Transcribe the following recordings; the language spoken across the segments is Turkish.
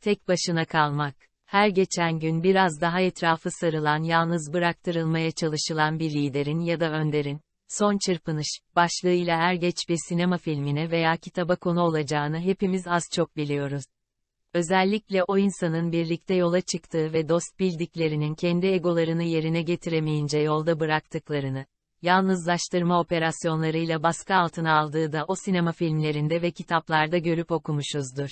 tek başına kalmak. Her geçen gün biraz daha etrafı sarılan yalnız bıraktırılmaya çalışılan bir liderin ya da önderin, Son Çırpınış, başlığıyla er geç bir sinema filmine veya kitaba konu olacağını hepimiz az çok biliyoruz. Özellikle o insanın birlikte yola çıktığı ve dost bildiklerinin kendi egolarını yerine getiremeyince yolda bıraktıklarını, yalnızlaştırma operasyonlarıyla baskı altına aldığı da o sinema filmlerinde ve kitaplarda görüp okumuşuzdur.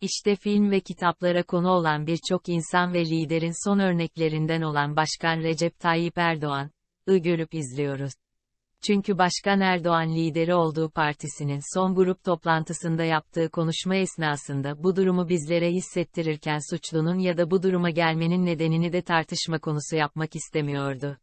İşte film ve kitaplara konu olan birçok insan ve liderin son örneklerinden olan Başkan Recep Tayyip Erdoğan, I görüp izliyoruz. Çünkü Başkan Erdoğan lideri olduğu partisinin son grup toplantısında yaptığı konuşma esnasında bu durumu bizlere hissettirirken suçlunun ya da bu duruma gelmenin nedenini de tartışma konusu yapmak istemiyordu.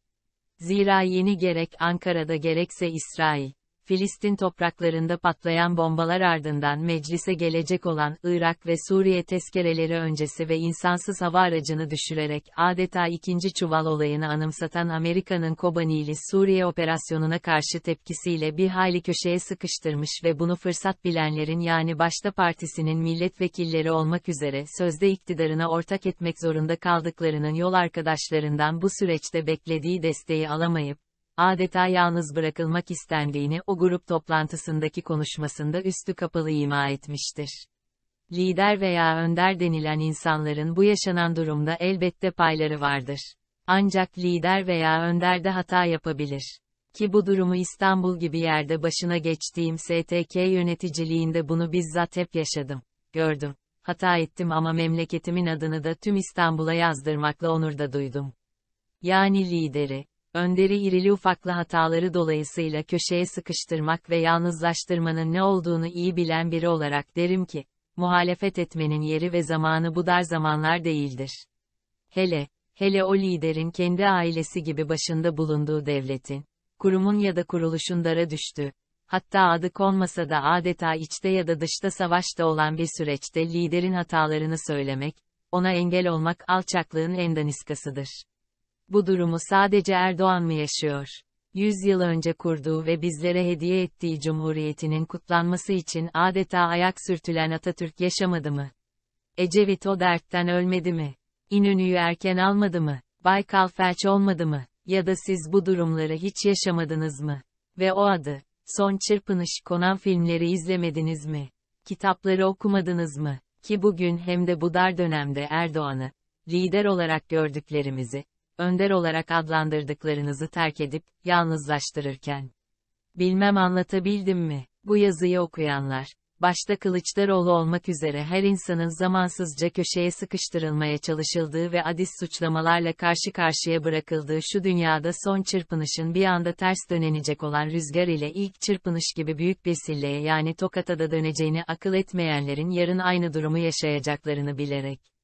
Zira yeni gerek Ankara'da gerekse İsrail, Filistin topraklarında patlayan bombalar ardından meclise gelecek olan Irak ve Suriye tezkereleri öncesi ve insansız hava aracını düşürerek adeta ikinci çuval olayını anımsatan Amerika'nın Kobani'li Suriye operasyonuna karşı tepkisiyle bir hayli köşeye sıkıştırmış ve bunu fırsat bilenlerin yani başta partisinin milletvekilleri olmak üzere sözde iktidarına ortak etmek zorunda kaldıklarının yol arkadaşlarından bu süreçte beklediği desteği alamayıp, adeta yalnız bırakılmak istendiğini o grup toplantısındaki konuşmasında üstü kapalı ima etmiştir. Lider veya önder denilen insanların bu yaşanan durumda elbette payları vardır. Ancak lider veya önder de hata yapabilir. Ki bu durumu İstanbul gibi yerde başına geçtiğim STK yöneticiliğinde bunu bizzat hep yaşadım. Gördüm. Hata ettim ama memleketimin adını da tüm İstanbul'a yazdırmakla onur da duydum. Yani lideri, Önderi irili ufaklı hataları dolayısıyla köşeye sıkıştırmak ve yalnızlaştırmanın ne olduğunu iyi bilen biri olarak derim ki, muhalefet etmenin yeri ve zamanı bu dar zamanlar değildir. Hele, hele o liderin kendi ailesi gibi başında bulunduğu devletin, kurumun ya da kuruluşun dara düştüğü, hatta adı konmasa da adeta içte ya da dışta savaşta olan bir süreçte liderin hatalarını söylemek, ona engel olmak alçaklığın endaniskasıdır. Bu durumu sadece Erdoğan mı yaşıyor? 100 yıl önce kurduğu ve bizlere hediye ettiği cumhuriyetinin kutlanması için adeta ayak sürtülen Atatürk yaşamadı mı? Ecevit o dertten ölmedi mi? İnönü'yü erken almadı mı? Baykal felç olmadı mı? Ya da siz bu durumları hiç yaşamadınız mı? Ve o adı, son çırpınış konan filmleri izlemediniz mi? Kitapları okumadınız mı? Ki bugün hem de bu dar dönemde Erdoğan'ı, lider olarak gördüklerimizi, önder olarak adlandırdıklarınızı terk edip, yalnızlaştırırken. Bilmem anlatabildim mi? Bu yazıyı okuyanlar, başta Kılıçdaroğlu olmak üzere her insanın zamansızca köşeye sıkıştırılmaya çalışıldığı ve adis suçlamalarla karşı karşıya bırakıldığı şu dünyada son çırpınışın bir anda ters dönenecek olan rüzgar ile ilk çırpınış gibi büyük bir silleye yani tokata da döneceğini akıl etmeyenlerin yarın aynı durumu yaşayacaklarını bilerek